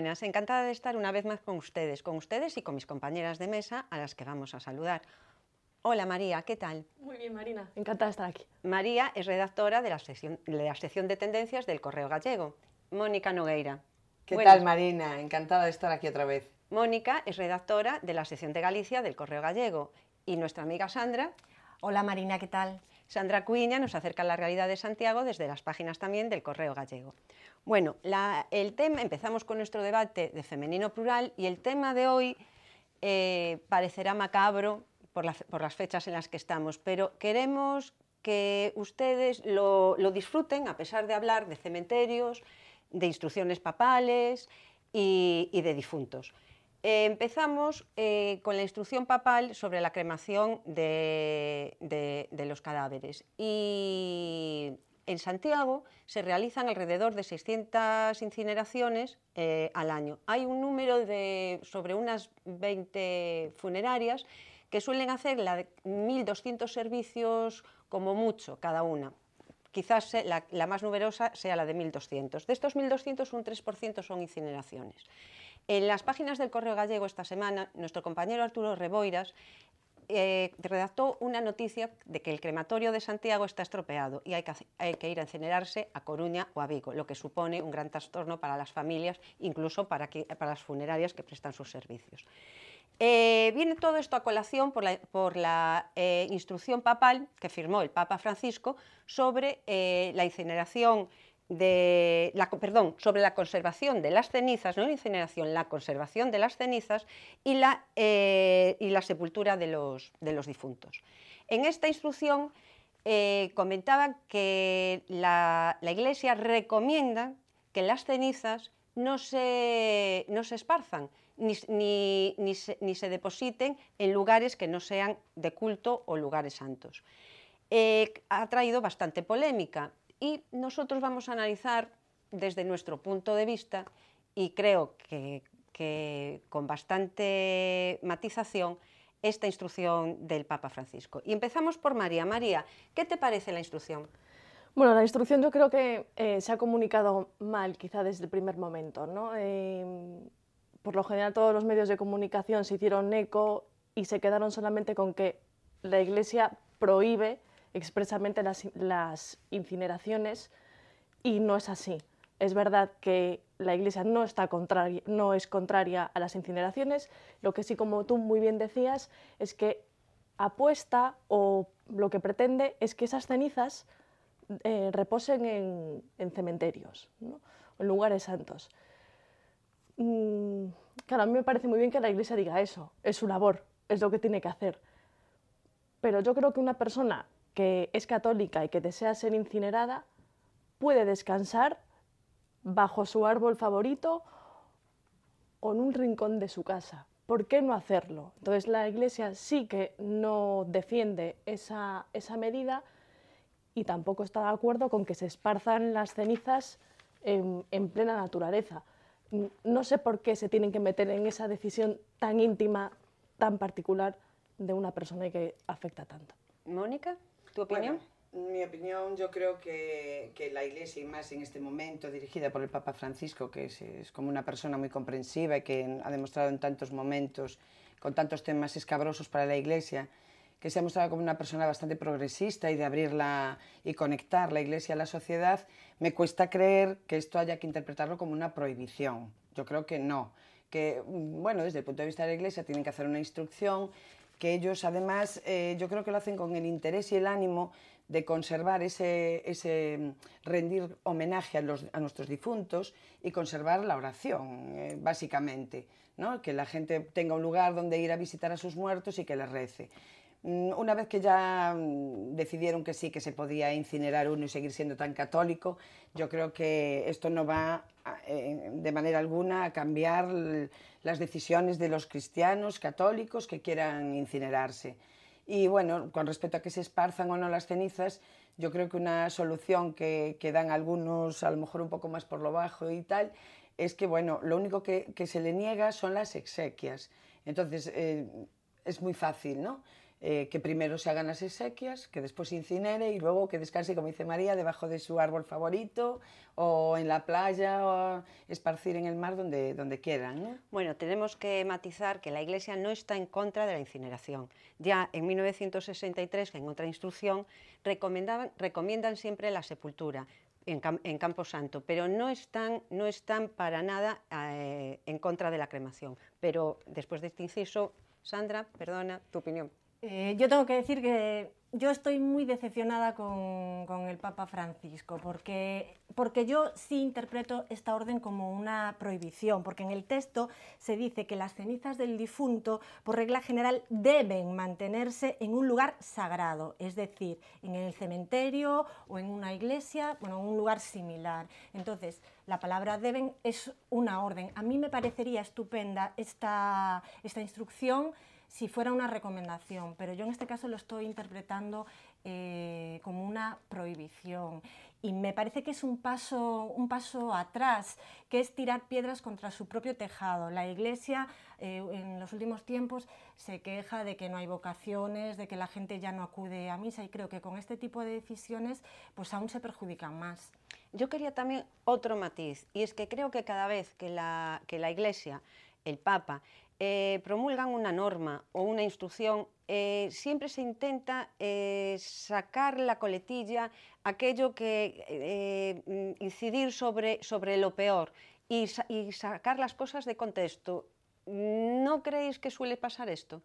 buenas, encantada de estar una vez más con ustedes, con ustedes y con mis compañeras de mesa a las que vamos a saludar. Hola María, ¿qué tal? Muy bien Marina, encantada de estar aquí. María es redactora de la sección de, tendencias del Correo Gallego. Mónica Nogueira. ¿Qué tal Marina? Encantada de estar aquí otra vez. Mónica es redactora de la sección de Galicia del Correo Gallego y nuestra amiga Sandra. Hola Marina, ¿qué tal? Sandra Cuña nos acerca a la realidad de Santiago desde las páginas también del Correo Gallego. Bueno, el tema, empezamos con nuestro debate de femenino plural y el tema de hoy eh, parecerá macabro por, las fechas en las que estamos, pero queremos que ustedes lo, disfruten a pesar de hablar de cementerios, de instrucciones papales y de difuntos. Eh, empezamos eh, con la instrucción papal sobre la cremación de, los cadáveres y en Santiago se realizan alrededor de 600 incineraciones eh, al año. Hay un número de sobre unas 20 funerarias que suelen hacer la 1.200 servicios como mucho cada una quizás la, más numerosa sea la de 1.200. De estos 1.200, un 3% son incineraciones. En las páginas del Correo Gallego esta semana, nuestro compañero Arturo Reboiras eh, redactó una noticia de que el crematorio de Santiago está estropeado y hay que, ir a incinerarse a Coruña o a Vigo, lo que supone un gran trastorno para las familias, incluso para, para las funerarias que prestan sus servicios. Eh, viene todo esto a colación por la, eh, instrucción papal que firmó el Papa Francisco sobre la incineración sobre la conservación de las cenizas, no la incineración, la conservación de las cenizas y la, eh, sepultura de los, difuntos. En esta instrucción eh, comentaba que la, Iglesia recomienda que las cenizas no se, esparzan ni, se, depositen en lugares que no sean de culto o lugares santos. Eh, ha traído bastante polémica y nosotros vamos a analizar desde nuestro punto de vista y creo que, con bastante matización esta instrucción del Papa Francisco. Y empezamos por María. María, ¿qué te parece la instrucción? Bueno, la instrucción yo creo que eh, se ha comunicado mal, quizá desde el primer momento. ¿no? Eh, por lo general todos los medios de comunicación se hicieron eco y se quedaron solamente con que la Iglesia prohíbe expresamente las, incineraciones y no es así. Es verdad que la Iglesia no, está contraria, no es contraria a las incineraciones, lo que sí, como tú muy bien decías, es que apuesta o lo que pretende es que esas cenizas eh, reposen en, cementerios, ¿no? en lugares santos. Mm, claro, a mí me parece muy bien que la Iglesia diga eso, es su labor, es lo que tiene que hacer. Pero yo creo que una persona que es católica y que desea ser incinerada puede descansar bajo su árbol favorito o en un rincón de su casa. ¿Por qué no hacerlo? Entonces la Iglesia sí que no defiende esa, medida y tampoco está de acuerdo con que se esparzan las cenizas en, en plena naturaleza. No sé por qué se tienen que meter en esa decisión tan íntima, tan particular de una persona que afecta tanto. Mónica. ¿Tu opinión? mi opinión, yo creo que, la Iglesia, y más en este momento, dirigida por el Papa Francisco, que es, es, como una persona muy comprensiva y que ha demostrado en tantos momentos, con tantos temas escabrosos para la Iglesia, que se ha mostrado como una persona bastante progresista y de abrirla y conectar la Iglesia a la sociedad, me cuesta creer que esto haya que interpretarlo como una prohibición. Yo creo que no que, mm, bueno, desde el punto de vista de la Iglesia tienen que hacer una instrucción, que ellos además eh, yo creo que lo hacen con el interés y el ánimo de conservar ese, ese mm, rendir homenaje a, los, a, nuestros difuntos y conservar la oración, eh, básicamente, ¿no? que la gente tenga un lugar donde ir a visitar a sus muertos y que les rece. Mm, una vez que ya mm, decidieron que sí, que se podía incinerar uno y seguir siendo tan católico, yo creo que esto no va eh, de manera alguna a cambiar las decisiones de los cristianos católicos que quieran incinerarse. Y bueno, con respecto a que se esparzan o no las cenizas, yo creo que una solución que, dan algunos, a lo mejor un poco más por lo bajo y tal, es que bueno, lo único que, se le niega son las exequias. Entonces, eh, es muy fácil, ¿no? Eh, que primero se hagan las exequias, que después se incinere y luego que descanse, como dice María, debajo de su árbol favorito o en la playa o esparcir en el mar donde, donde quieran. Bueno, tenemos que matizar que la Iglesia no está en contra de la incineración. Ya en 1963, en otra instrucción, recomiendan siempre la sepultura, en, Campo Santo, pero no están, no están para nada eh, en contra de la cremación. Pero después de este inciso, Sandra, perdona, tu opinión. Eh, yo tengo que decir que yo estoy muy decepcionada con, con, el Papa Francisco, porque, porque yo sí interpreto esta orden como una prohibición, porque en el texto se dice que las cenizas del difunto, por regla general, deben mantenerse en un lugar sagrado, es decir, en el cementerio o en una iglesia, bueno, en un lugar similar. Entonces, la palabra deben es una orden. A mí me parecería estupenda esta, esta instrucción si fuera una recomendación, pero yo en este caso lo estoy interpretando eh, como una prohibición. Y me parece que es un paso, un paso atrás, que es tirar piedras contra su propio tejado. La Iglesia eh, en los últimos tiempos se queja de que no hay vocaciones, de que la gente ya no acude a misa y creo que con este tipo de decisiones pues aún se perjudican más. Yo quería también otro matiz y es que creo que cada vez que la, que la Iglesia, el Papa, eh, promulgan una norma o una instrucción, eh, siempre se intenta eh, sacar la coletilla, aquello que incidir sobre, sobre lo peor y sacar las cosas de contexto. ¿No creéis que suele pasar esto?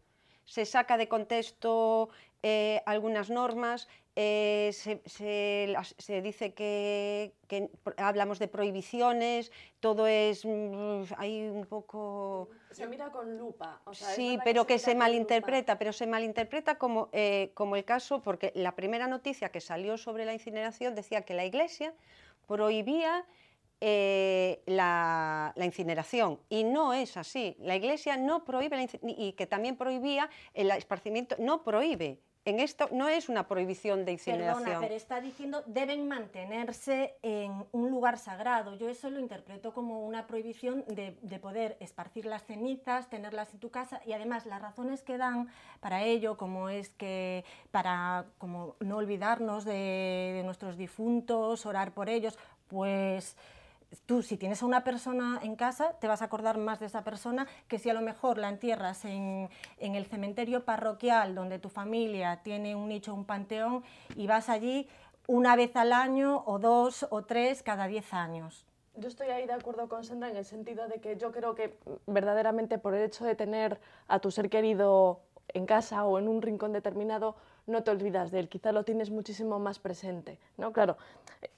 se saca de contexto eh, algunas normas, eh, se, dice que, hablamos de prohibiciones, todo es mm, hay un poco... Se mira con lupa. sí, pero que se, malinterpreta, pero se malinterpreta como, eh, como el caso, porque la primera noticia que salió sobre la incineración decía que la Iglesia prohibía la, incineración. Y no es así. La Iglesia no prohíbe y que también prohibía el esparcimiento, no prohíbe en esto no es una prohibición de incineración. Perdona, pero está diciendo deben mantenerse en un lugar sagrado. Yo eso lo interpreto como una prohibición de, poder esparcir las cenizas, tenerlas en tu casa y además las razones que dan para ello, como es que para como no olvidarnos de nuestros difuntos, orar por ellos, pues tú si tienes a una persona en casa, te vas a acordar más de esa persona que si a lo mejor la entierras en, el cementerio parroquial donde tu familia tiene un nicho, un panteón, y vas allí una vez al año o dos o tres cada diez años. Yo estoy ahí de acuerdo con Sandra en el sentido de que yo creo que verdaderamente por el hecho de tener a tu ser querido en casa o en un rincón determinado, no te olvidas de él, quizá lo tienes muchísimo más presente, ¿no? Claro,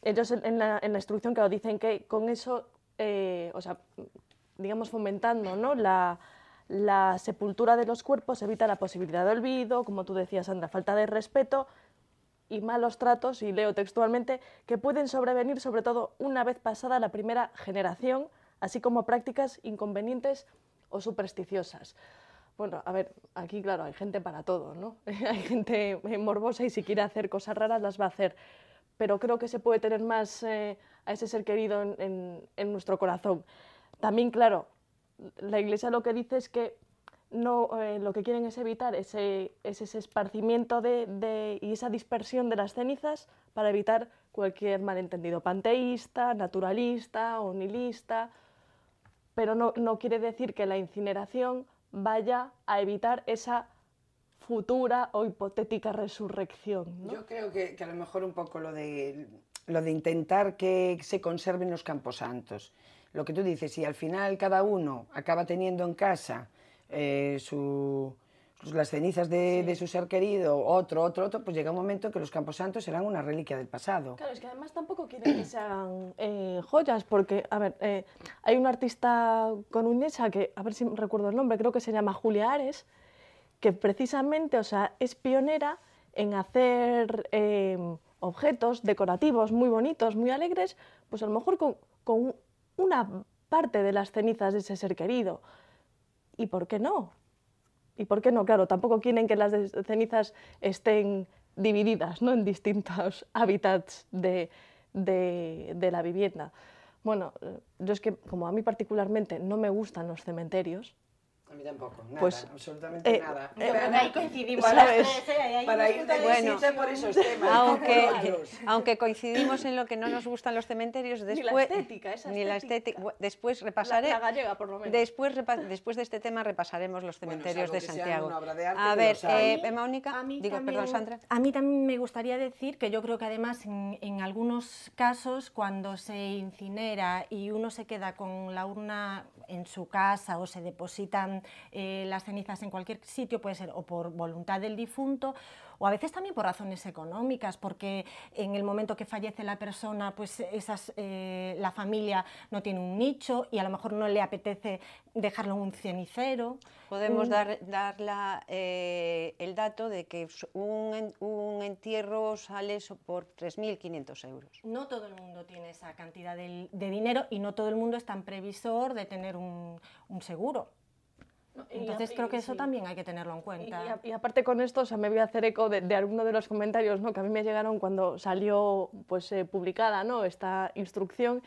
ellos en la, instrucción, dicen que con eso, eh, o digamos fomentando, ¿no? La, la sepultura de los cuerpos evita la posibilidad de olvido, como tú decías, Sandra, falta de respeto y malos tratos, y leo textualmente, que pueden sobrevenir sobre todo una vez pasada la primera generación, así como prácticas inconvenientes o supersticiosas. Bueno, a ver, aquí claro, hay gente para todo, ¿no? hay gente eh, morbosa y si quiere hacer cosas raras las va a hacer, pero creo que se puede tener más eh, a ese ser querido en, nuestro corazón. También, claro, la Iglesia lo que dice es que no, eh, lo que quieren es evitar ese, esparcimiento de, de, y esa dispersión de las cenizas para evitar cualquier malentendido panteísta, naturalista o pero no, no quiere decir que la incineración vaya a evitar esa futura o hipotética resurrección. Yo creo que, a lo mejor un poco lo de, lo de intentar que se conserven los camposantos. Lo que tú dices, si al final cada uno acaba teniendo en casa eh, su, pues, las cenizas de, su ser querido, otro, otro, otro, pues llega un momento que los camposantos serán una reliquia del pasado. Claro, es que además tampoco quieren que se hagan eh, joyas, porque, a ver, eh, hay una artista con uñesa que, a ver si recuerdo el nombre, creo que se llama Julia Ares, que precisamente, o sea, es pionera en hacer em, objetos decorativos muy bonitos, muy alegres, pues a lo mejor con, con una parte de las cenizas de ese ser querido. ¿Y por qué no? ¿Y por qué no? Claro, tampoco quieren que las cenizas estén divididas ¿no? en distintos hábitats de, de la vivienda. Bueno, eh, yo es que como a mí particularmente no me gustan los cementerios, a mí tampoco, nada, pues, absolutamente eh, nada. Eh, ahí coincidimos Para ir por esos temas. Aunque, coincidimos en lo que no nos gustan los cementerios, después... Ni la estética, esa ni La estética después repasaré... Después, después de este tema repasaremos los cementerios de Santiago. a ver, eh, Mónica, A mí también me gustaría decir que yo creo que además en algunos casos cuando se incinera y uno se queda con la urna en su casa o se depositan eh, las cenizas en cualquier sitio, puede ser o por voluntad del difunto o a veces también por razones económicas, porque en el momento que fallece la persona, pues esas, eh, la familia no tiene un nicho y a lo mejor no le apetece dejarlo en un cenicero. Podemos mm. dar, eh, el dato de que un, un entierro sale por 3.500 euros. No todo el mundo tiene esa cantidad de, dinero y no todo el mundo es tan previsor de tener un seguro. Entonces creo que eso también hay que tenerlo en cuenta. Y, aparte con esto, o sea, me voy a hacer eco de, alguno de los comentarios ¿no? que a mí me llegaron cuando salió pues, eh, publicada ¿no? esta instrucción.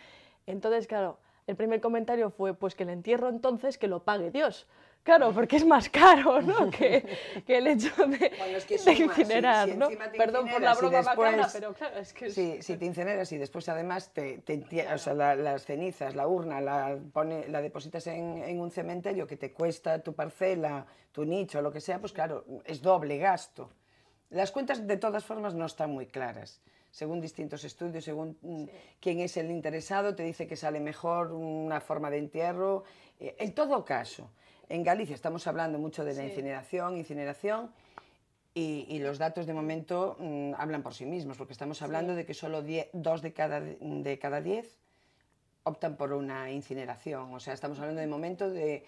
Entonces, claro, el primer comentario fue, pues que el entierro entonces que lo pague Dios. Claro, porque es más caro, ¿no? que, el hecho de, incinerar, Perdón por la broma bacana, pero claro, es que... Si, te incineras y después además te, o sea, las cenizas, la urna, la, pone, la depositas en, un cementerio que te cuesta tu parcela, tu nicho, lo que sea, pues claro, es doble gasto. Las cuentas de todas formas no están muy claras. Según distintos estudios, según mm, quién es el interesado, te dice que sale mejor una forma de entierro. Eh, en todo caso, en Galicia estamos hablando mucho de la incineración, incineración, y, los datos de momento mm, hablan por sí mismos, porque estamos hablando de que solo dos de cada, de cada diez optan por una incineración. O sea, estamos hablando de momento de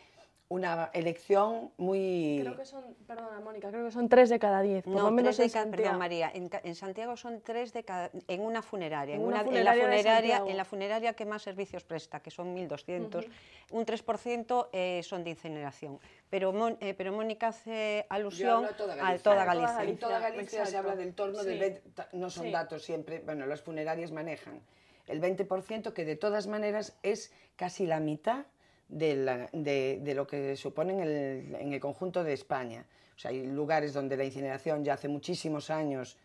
una elección muy... Creo que son, perdona Mónica, creo que son tres de cada diez. Por no, lo menos en Santiago. Perdón, María, en, Santiago son tres de cada... En una funeraria, en, una, la funeraria, en la funeraria que más servicios presta, que son 1.200, un 3% eh, son de incineración. Pero, eh, pero Mónica hace alusión a toda Galicia. En toda Galicia se habla del torno No son datos siempre, bueno, las funerarias manejan el 20%, que de todas maneras es casi la mitad de, de, lo que supone en el, conjunto de España. O sea, hay lugares donde la incineración ya hace muchísimos años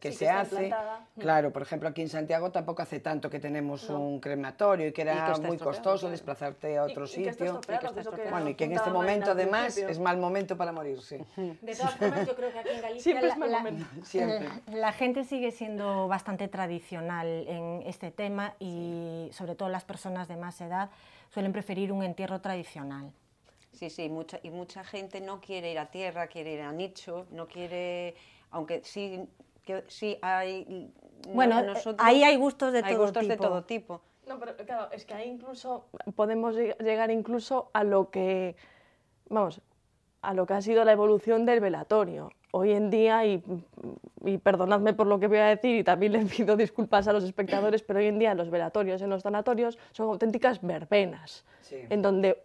que se hace. Mm. Claro, por ejemplo, aquí en Santiago tampoco hace tanto que tenemos un crematorio y que era muy costoso desplazarte a otro sitio. Y que bueno, y que en este momento además es mal momento para morirse. De todas formas, yo creo que aquí en Galicia Siempre la, es mal momento. la gente sigue siendo bastante tradicional en este tema y sobre todo las personas de más edad suelen preferir un entierro tradicional. Sí, sí, mucha, y mucha gente no quiere ir a tierra, quiere ir a nicho, no quiere, aunque sí, que, sí hay... Bueno, eh, ahí hay gustos de hay gustos de todo tipo. No, pero claro, es que ahí incluso podemos llegar incluso a lo que, vamos, a lo que ha sido la evolución del velatorio hoy en día, y, perdonadme por lo que voy a decir, y también les pido disculpas a los espectadores, pero hoy en día los velatorios en los sanatorios son auténticas verbenas, en donde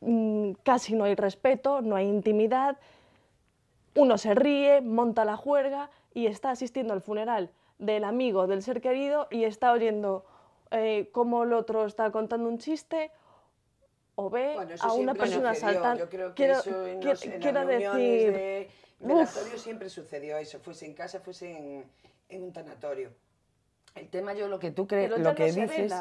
mm, casi no hay respeto, no hay intimidad, uno se ríe, monta la juerga y está asistiendo al funeral del amigo, del ser querido, y está oyendo eh, cómo el otro está contando un chiste o ve a una persona saltar. Quiero, decir, tanatorio siempre sucedió eso, fuese en casa, fuese en, un tanatorio. El tema yo lo que tú crees, lo que dices...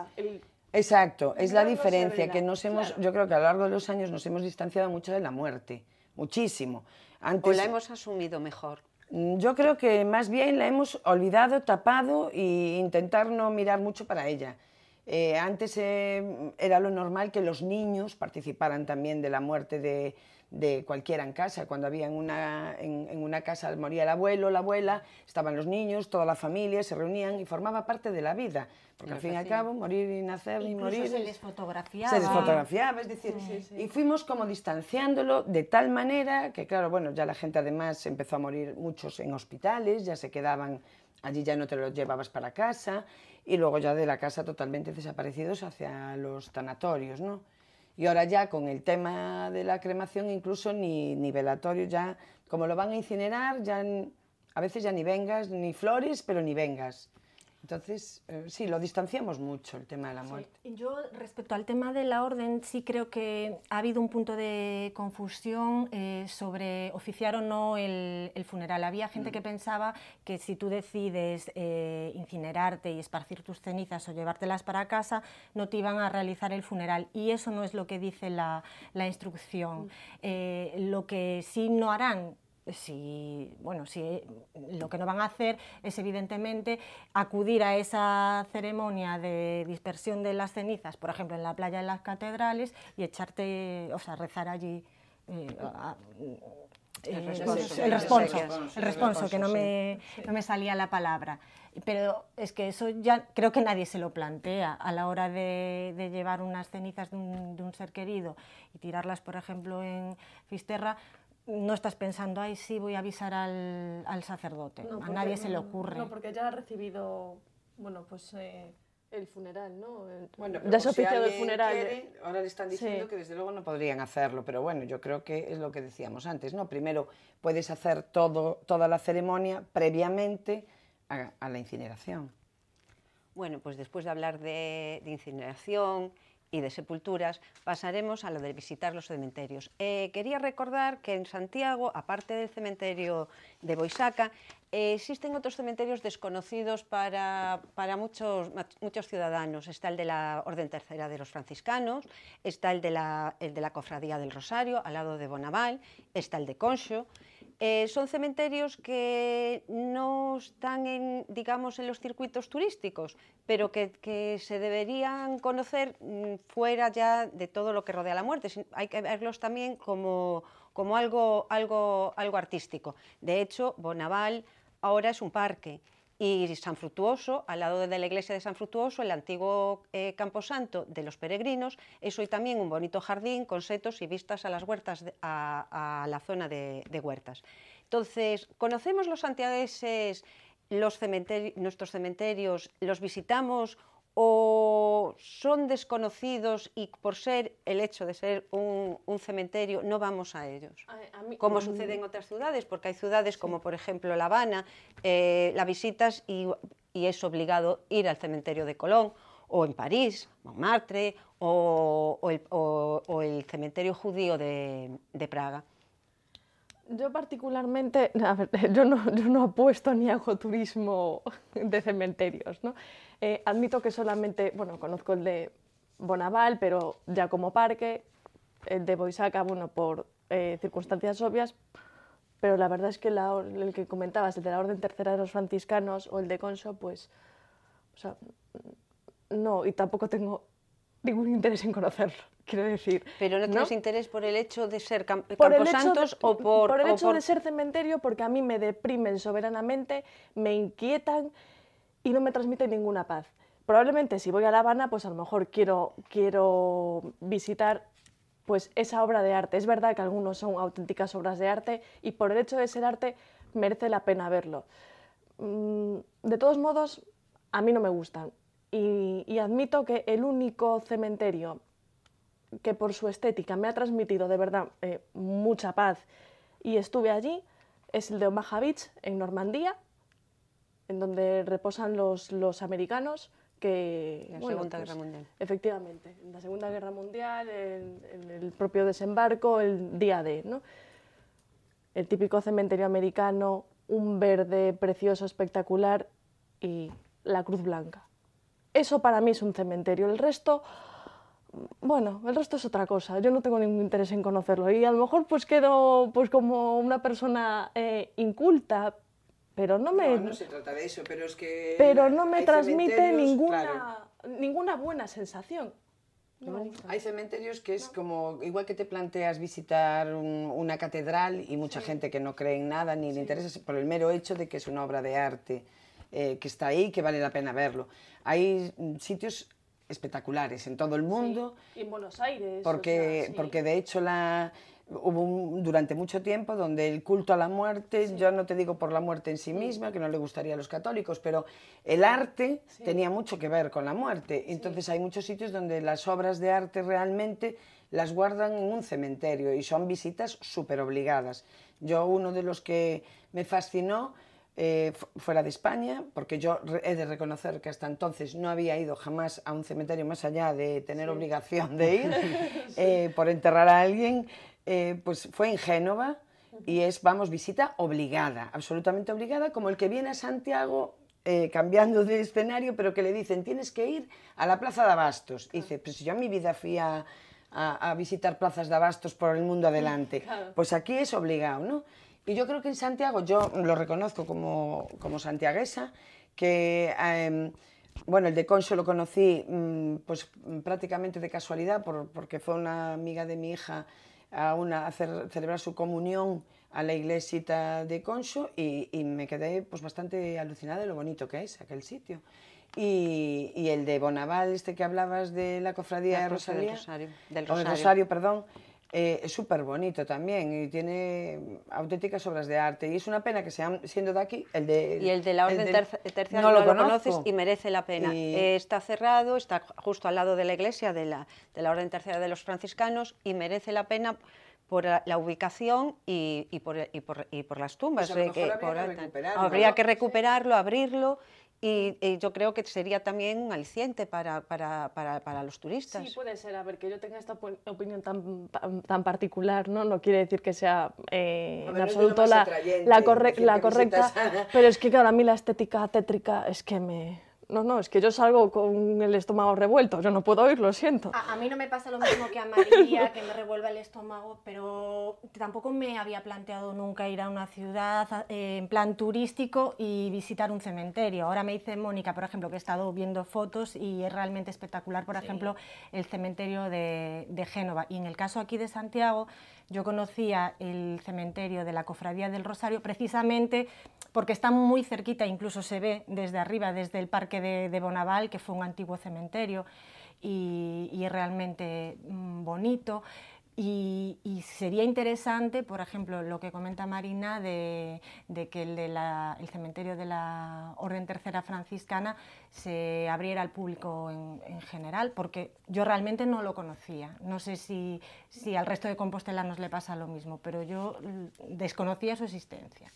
Exacto, es la diferencia, que nos hemos, yo creo que a lo largo de los años nos hemos distanciado mucho de la muerte, muchísimo. Antes, o la hemos asumido mejor. Mm, yo creo que más bien la hemos olvidado, tapado e intentar no mirar mucho para ella. Eh, antes eh, era lo normal que los niños participaran también de la muerte de, de cualquiera en casa. Cuando había en una, en, una casa, moría el abuelo, la abuela, estaban los niños, toda la familia, se reunían y formaba parte de la vida. Porque al fin y al cabo, morir y nacer y morir. Se les Se les es decir, y fuimos como distanciándolo de tal manera que, claro, bueno, ya la gente además empezó a morir muchos en hospitales, ya se quedaban allí, ya no te los llevabas para casa, y luego ya de la casa totalmente desaparecidos hacia los tanatorios, ¿no? Y ahora ya con el tema de la cremación, incluso ni, ni velatorio, ya como lo van a incinerar, ya a veces ya ni vengas, ni flores, pero ni vengas. Entonces, eh, sí, lo distanciamos mucho el tema de la muerte. Yo, respecto al tema de la orden, sí creo que ha habido un punto de confusión eh, sobre oficiar o no el, funeral. Había gente que mm. pensaba que si tú decides eh, incinerarte y esparcir tus cenizas o llevártelas para casa, no te iban a realizar el funeral. Y eso no es lo que dice la, instrucción. Mm. lo que sí no harán si, bueno, si mm, lo que no van a hacer es evidentemente acudir a esa ceremonia de dispersión de las cenizas, por ejemplo, en la playa de las catedrales y echarte, o sea, rezar allí. el responso, el responso, que no me, salía la palabra. Pero es que eso ya creo que nadie se lo plantea a la hora de, de llevar unas cenizas de un, de un ser querido y tirarlas, por ejemplo, en Fisterra no estás pensando, ahí sí, voy a avisar al, al sacerdote. No, a nadie se le ocurre. No, porque ya ha recibido, bueno, pues eh, el funeral, ¿no? bueno, ya se ha el funeral. Eh. ahora le están diciendo que desde luego no podrían hacerlo, pero bueno, yo creo que es lo que decíamos antes, ¿no? Primero puedes hacer todo, toda la ceremonia previamente a, la incineración. Bueno, pues después de hablar de incineración y de sepulturas, pasaremos a lo de visitar los cementerios. Eh, quería recordar que en Santiago, aparte del cementerio de Boisaca, eh, existen otros cementerios desconocidos para, muchos, muchos, ciudadanos. Está el de la Orden Tercera de los Franciscanos, está el de la, el de la Cofradía del Rosario, al lado de Bonaval, está el de Concho. Eh, son cementerios que no están en, digamos, en los circuitos turísticos, pero que, se deberían conocer mm, fuera ya de todo lo que rodea la muerte. Hay que verlos también como, como algo, algo, algo artístico. De hecho, Bonaval ahora es un parque y San Frutuoso, al lado de la iglesia de San Frutuoso, el antiguo eh, camposanto de los peregrinos, es hoy también un bonito jardín con setos y vistas a las huertas, a, la zona de, huertas. Entonces, conocemos los santiagueses, los cementerios, nuestros cementerios, los visitamos o son desconocidos y por ser el hecho de ser un, cementerio no vamos a ellos, como mm. sucede en otras ciudades, porque hay ciudades como por ejemplo La Habana, eh, la visitas y, es obligado ir al cementerio de Colón, o en París, Montmartre, o, el, cementerio judío de, Praga. Yo particularmente, no, yo no apuesto ni hago turismo de cementerios, ¿no? Eh, admito que solamente, bueno, conozco el de Bonaval, pero ya como parque, el de Boisaca, bueno, por eh, circunstancias obvias, pero la verdad es que el que comentabas, el de la Orden Tercera de los Franciscanos o el de Conso, pues, o sea, no, y tampoco tengo ningún interés en conocerlo, quiero decir. ¿Pero no, tienes interés por el hecho de ser camp Camposantos o por...? Por el hecho de ser cementerio, porque a mí me deprimen soberanamente, me inquietan, y no me transmite ninguna paz. Probablemente si voy a La Habana, pues a lo mejor quiero, quiero visitar pues esa obra de arte. Es verdad que algunos son auténticas obras de arte y por el hecho de ser arte merece la pena verlo. Mm, de todos modos, a mí no me gustan. Y, admito que el único cementerio que por su estética me ha transmitido de verdad eh, mucha paz y estuve allí es el de Omaha Beach en Normandía en donde reposan los, los americanos que... en La Segunda pues, Guerra Mundial. Efectivamente, en la Segunda Guerra Mundial, en, el propio desembarco, el día de... ¿no? El típico cementerio americano, un verde precioso, espectacular y la Cruz Blanca. Eso para mí es un cementerio. El resto, bueno, el resto es otra cosa. Yo no tengo ningún interés en conocerlo. Y a lo mejor pues quedo pues como una persona eh, inculta, pero no me... se trata de eso, pero es que... Pero no me transmite ninguna, ninguna buena sensación. hay cementerios que es como, igual que te planteas visitar una catedral y mucha gente que no cree en nada ni le interesa por el mero hecho de que es una obra de arte, eh, que está ahí, que vale la pena verlo. Hay sitios espectaculares en todo el mundo. en Buenos Aires. Porque, porque de hecho la, hubo durante mucho tiempo donde el culto a la muerte, yo no te digo por la muerte en sí misma, que no le gustaría a los católicos, pero el arte tenía mucho que ver con la muerte. Entonces hay muchos sitios donde las obras de arte realmente las guardan en un cementerio y son visitas súper obligadas. Yo uno de los que me fascinó eh, fuera de España, porque yo he de reconocer que hasta entonces no había ido jamás a un cementerio más allá de tener obligación de ir eh, por enterrar a alguien, eh, pues fue en Génova y es, vamos, visita obligada, absolutamente obligada, como el que viene a Santiago eh, cambiando de escenario, pero que le dicen, tienes que ir a la Plaza de Abastos. dice, pues yo en mi vida fui a, visitar plazas de Abastos por el mundo adelante. Pues aquí es obligado, ¿no? Y yo creo que en Santiago, yo lo reconozco como, santiaguesa, que... Em, bueno, el de Concho lo conocí mm, pues prácticamente de casualidad porque fue una amiga de mi hija a, una, celebrar su comunión a la iglesita de concho y, me quedé pues bastante alucinada de lo bonito que es aquel sitio. Y, el de Bonaval, este que hablabas de la cofradía de Rosario, del Rosario perdón, eh, es súper bonito también y tiene auténticas obras de arte. Y es una pena que sean, siendo de aquí, el de... Y el de la Orden Tercera no, lo, conoces y merece la pena. Eh, está cerrado, está justo al lado de la iglesia de la, de la Orden tercera de los Franciscanos y merece la pena por la ubicación y, y, por, y, por, las tumbas. habría, que, recuperarlo, abrirlo y, yo creo que sería también un aliciente para, para, para, los turistas. Sí, puede ser. A ver, que yo tenga esta opinión tan, tan, particular, ¿no? No quiere decir que sea eh, en absoluto la, la, la correcta, pero es que claro, a mí la estética tétrica es que me... No, no, es que yo salgo con el estómago revuelto, yo no puedo ir, lo siento. A, mí no me pasa lo mismo que a María, que me revuelva el estómago, pero tampoco me había planteado nunca ir a una ciudad eh, en plan turístico y visitar un cementerio. Ahora me dice Mónica, por ejemplo, que he estado viendo fotos y es realmente espectacular, por ejemplo, el cementerio de, de Génova. Y en el caso aquí de Santiago, yo conocía el cementerio de la Cofradía del Rosario precisamente porque está muy cerquita, incluso se ve desde arriba, desde el Parque de, Bonaval, que fue un antiguo cementerio y, y realmente mm, bonito. Y, sería interesante, por ejemplo, lo que comenta Marina de, que el, cementerio de la Orden Tercera Franciscana se abriera al público en, general, porque yo realmente no lo conocía. No sé si, si al resto de Compostela nos le pasa lo mismo, pero yo desconocía su existencia.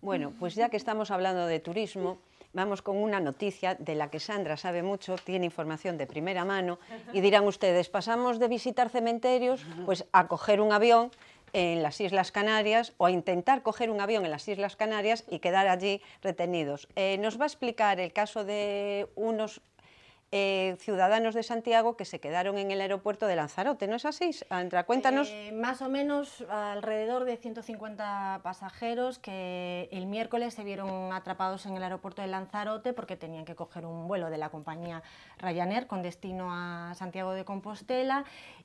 Bueno, pues ya que estamos hablando de turismo, vamos con una noticia de la que Sandra sabe mucho, tiene información de primera mano y dirán ustedes, pasamos de visitar cementerios pues a coger un avión en las Islas Canarias o a intentar coger un avión en las Islas Canarias y quedar allí retenidos. Eh, nos va a explicar el caso de unos eh, ciudadanos de Santiago que se quedaron en el aeropuerto de Lanzarote, ¿no es así? entra cuéntanos. Eh, más o menos alrededor de 150 pasajeros que el miércoles se vieron atrapados en el aeropuerto de Lanzarote porque tenían que coger un vuelo de la compañía Ryanair con destino a Santiago de Compostela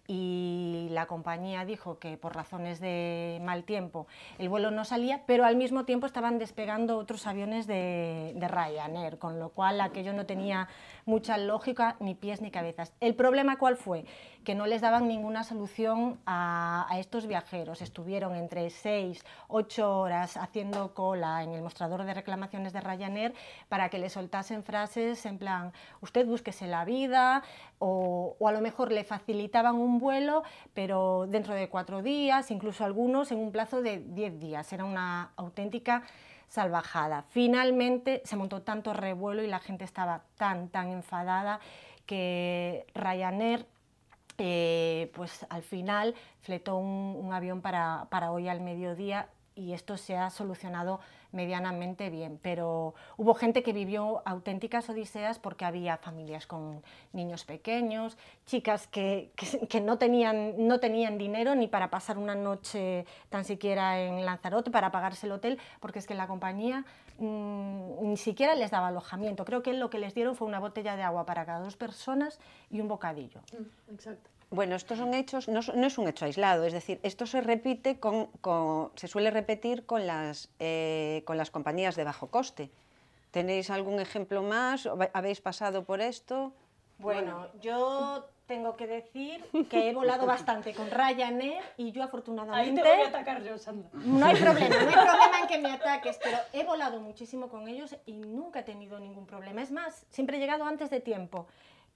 y la compañía dijo que por razones de mal tiempo el vuelo no salía, pero al mismo tiempo estaban despegando otros aviones de, de Ryanair, con lo cual aquello no tenía mucha lógica ni pies ni cabezas. ¿El problema cuál fue? Que no les daban ninguna solución a, estos viajeros. Estuvieron entre 6, 8 horas haciendo cola en el mostrador de reclamaciones de Ryanair para que le soltasen frases en plan, usted búsquese la vida, o, a lo mejor le facilitaban un vuelo, pero dentro de cuatro días, incluso algunos en un plazo de 10 días. Era una auténtica salvajada. Finalmente se montó tanto revuelo y la gente estaba tan, tan enfadada que Ryanair eh, pues al final fletó un, avión para, para hoy al mediodía y esto se ha solucionado medianamente bien, pero hubo gente que vivió auténticas odiseas porque había familias con niños pequeños, chicas que, que, no, tenían, no tenían dinero ni para pasar una noche tan siquiera en Lanzarote, para pagarse el hotel, porque es que la compañía mm, ni siquiera les daba alojamiento. Creo que lo que les dieron fue una botella de agua para cada dos personas y un bocadillo. Mm, exacto. Bueno, estos son hechos, no, es un hecho aislado, es decir, esto se repite con, se suele repetir con las, eh, con las compañías de bajo coste. ¿Tenéis algún ejemplo más? ¿Habéis pasado por esto? Bueno, yo tengo que decir que he volado bastante con Ryanair y yo afortunadamente... Ahí te voy a atacar Sandra. No hay problema, no hay problema en que me ataques, pero he volado muchísimo con ellos y nunca he tenido ningún problema. Es más, siempre he llegado antes de tiempo.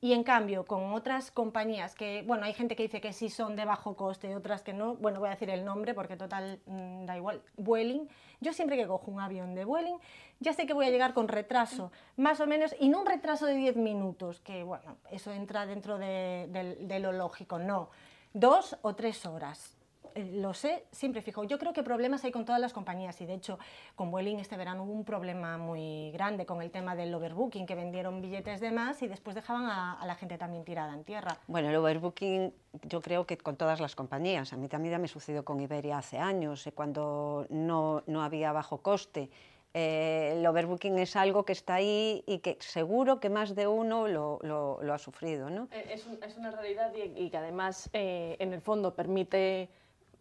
Y en cambio, con otras compañías que, bueno, hay gente que dice que sí son de bajo coste, otras que no, bueno, voy a decir el nombre porque total mm, da igual, Vueling, yo siempre que cojo un avión de Vueling, ya sé que voy a llegar con retraso, más o menos, y no un retraso de 10 minutos, que bueno, eso entra dentro de lo lógico, no, dos o tres horas. Eh, lo sé siempre fijo. Yo creo que problemas hay con todas las compañías y de hecho con Vueling este verano hubo un problema muy grande con el tema del overbooking, que vendieron billetes de más y después dejaban a, la gente también tirada en tierra. Bueno, el overbooking yo creo que con todas las compañías. A mí también ya me sucedió con Iberia hace años, eh, cuando no, no había bajo coste. Eh, el overbooking es algo que está ahí y que seguro que más de uno lo, ha sufrido. ¿no? Es, una realidad y, que además en el fondo permite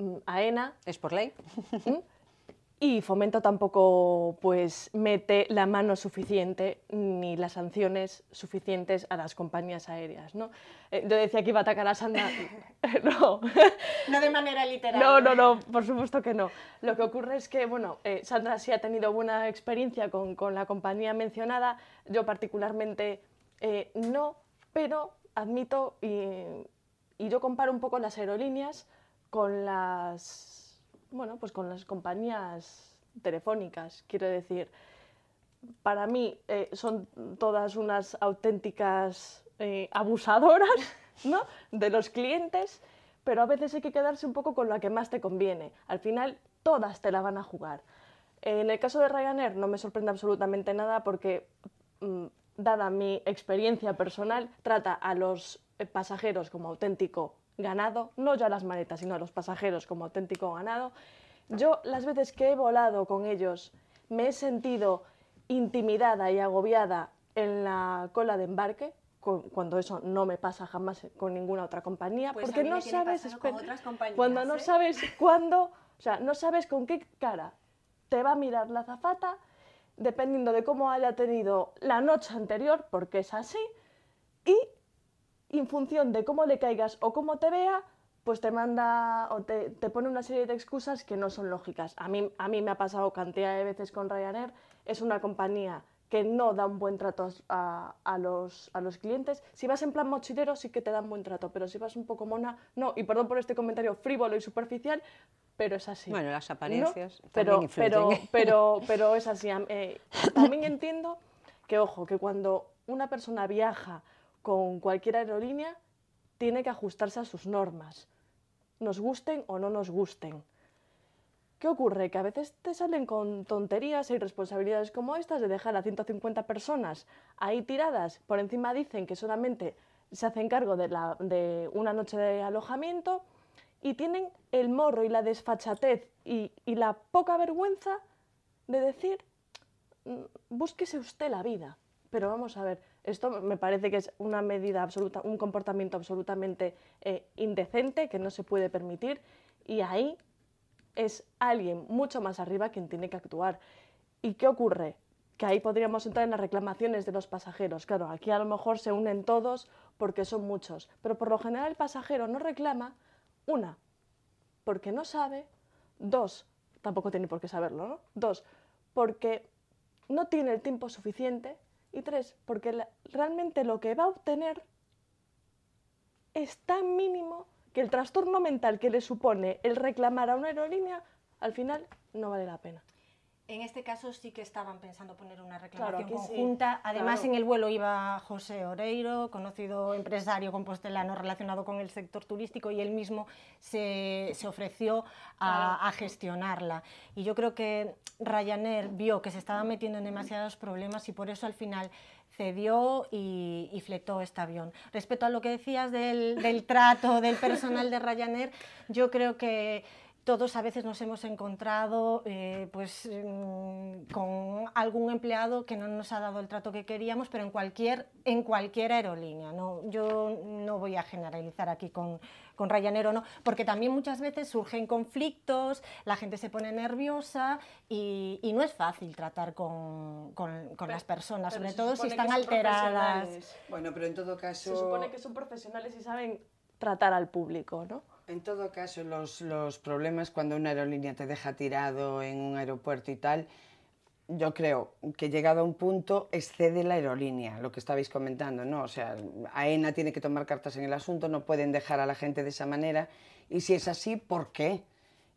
Mm, AENA. Es por ley. Mm. Y Fomento tampoco pues, mete la mano suficiente ni las sanciones suficientes a las compañías aéreas. ¿no? Eh, yo decía que iba a atacar a Sandra. no. No de manera literal. No, no, no, por supuesto que no. Lo que ocurre es que bueno, eh, Sandra sí ha tenido buena experiencia con, la compañía mencionada. Yo particularmente eh, no, pero admito y yo comparo un poco las aerolíneas con las, bueno, pues con las compañías telefónicas, quiero decir. Para mí eh, son todas unas auténticas eh, abusadoras de los clientes, pero a veces hay que quedarse un poco con la que más te conviene. Al final todas te la van a jugar. En el caso de Ryanair no me sorprende absolutamente nada porque, mm, dada mi experiencia personal, trata a los eh, pasajeros como auténtico ganado, no yo a las maletas, sino a los pasajeros como auténtico ganado, yo las veces que he volado con ellos me he sentido intimidada y agobiada en la cola de embarque, cuando eso no me pasa jamás con ninguna otra compañía, pues porque no sabes con cuando no ¿eh? sabes cuándo, o sea, no sabes con qué cara te va a mirar la zafata, dependiendo de cómo haya tenido la noche anterior, porque es así, y y en función de cómo le caigas o cómo te vea, pues te manda o te, te, pone una serie de excusas que no son lógicas. A mí, a mí me ha pasado cantidad de veces con Ryanair, es una compañía que no da un buen trato a, a, los, a los clientes. Si vas en plan mochilero sí que te dan buen trato, pero si vas un poco mona, no. Y perdón por este comentario frívolo y superficial, pero es así. Bueno, las apariencias. Pero, pero, pero, pero es así. Eh, también entiendo que, ojo, que cuando una persona viaja con cualquier aerolínea, tiene que ajustarse a sus normas, nos gusten o no nos gusten. ¿Qué ocurre? Que a veces te salen con tonterías e irresponsabilidades como estas de dejar a 150 personas ahí tiradas. Por encima dicen que solamente se hacen cargo de, una noche de alojamiento y tienen el morro y la desfachatez y, y la poca vergüenza de decir, mm, búsquese usted la vida. Pero vamos a ver, esto me parece que es una medida absoluta, un comportamiento absolutamente eh, indecente que no se puede permitir y ahí es alguien mucho más arriba quien tiene que actuar. ¿Y qué ocurre? Que ahí podríamos entrar en las reclamaciones de los pasajeros. Claro, aquí a lo mejor se unen todos porque son muchos, pero por lo general el pasajero no reclama una, porque no sabe, dos, tampoco tiene por qué saberlo, ¿no? Dos, porque no tiene el tiempo suficiente y tres, porque realmente lo que va a obtener es tan mínimo que el trastorno mental que le supone el reclamar a una aerolínea al final no vale la pena. En este caso sí que estaban pensando poner una reclamación conjunta. Además, en el vuelo iba José Oreiro, conocido empresario compostelano relacionado con el sector turístico, y él mismo se, ofreció a, gestionarla. Y yo creo que Ryanair vio que se estaba metiendo en demasiados problemas y por eso al final cedió y, fletó este avión. Respecto a lo que decías del, del trato del personal de Ryanair, yo creo que todos a veces nos hemos encontrado eh, pues, mm, con algún empleado que no nos ha dado el trato que queríamos, pero en cualquier, en cualquier aerolínea. ¿no? Yo no voy a generalizar aquí con, con Ryanair no, porque también muchas veces surgen conflictos, la gente se pone nerviosa y, no es fácil tratar con, las personas, sobre todo si están alteradas. Bueno, pero en todo caso... Se supone que son profesionales y saben tratar al público, ¿no? En todo caso, los, problemas cuando una aerolínea te deja tirado en un aeropuerto y tal, yo creo que llegado a un punto excede la aerolínea, lo que estabais comentando, ¿no? O sea, AENA e tiene que tomar cartas en el asunto, no pueden dejar a la gente de esa manera. Y si es así, ¿por qué?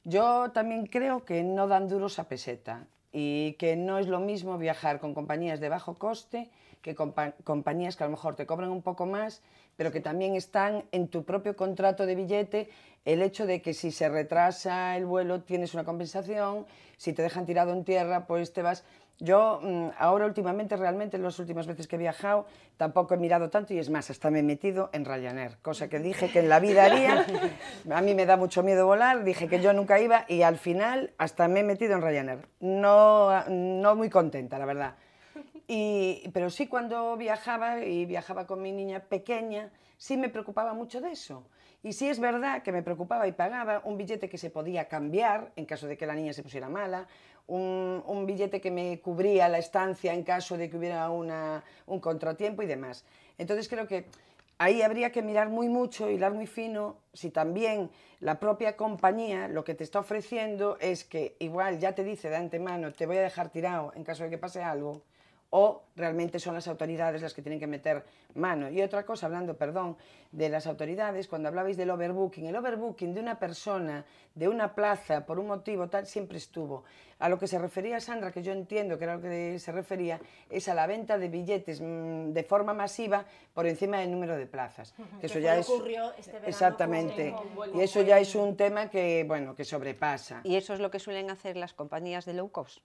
Yo también creo que no dan duros a peseta y que no es lo mismo viajar con compañías de bajo coste que compañías que a lo mejor te cobran un poco más pero que también están en tu propio contrato de billete el hecho de que si se retrasa el vuelo tienes una compensación, si te dejan tirado en tierra, pues te vas... Yo mm, ahora últimamente, realmente, en las últimas veces que he viajado, tampoco he mirado tanto y es más, hasta me he metido en Ryanair, cosa que dije que en la vida haría. A mí me da mucho miedo volar, dije que yo nunca iba y al final hasta me he metido en Ryanair. No, no muy contenta, la verdad pero sí cuando viajaba y viajaba con mi niña pequeña, sí me preocupaba mucho de eso. Y sí es verdad que me preocupaba y pagaba un billete que se podía cambiar en caso de que la niña se pusiera mala, un, billete que me cubría la estancia en caso de que hubiera un contratiempo y demás. Entonces creo que ahí habría que mirar muy mucho, y hilar muy fino, si también la propia compañía lo que te está ofreciendo es que igual ya te dice de antemano, te voy a dejar tirado en caso de que pase algo o realmente son las autoridades las que tienen que meter mano. Y otra cosa, hablando, perdón, de las autoridades, cuando hablabais del overbooking, el overbooking de una persona, de una plaza, por un motivo tal, siempre estuvo. A lo que se refería Sandra, que yo entiendo que era lo que se refería, es a la venta de billetes mm, de forma masiva por encima del número de plazas. que eso ya es este pues, exactamente. y eso ya es un tema que bueno que sobrepasa. Y eso es lo que suelen hacer las compañías de low cost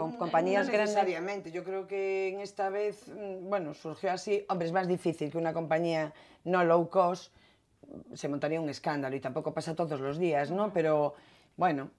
con compañías no necesariamente. Yo creo que en esta vez, mm, bueno, surgió así. Hombre, es más difícil que una compañía no low cost mm, se montaría un escándalo y tampoco pasa todos los días, ¿no? Pero bueno,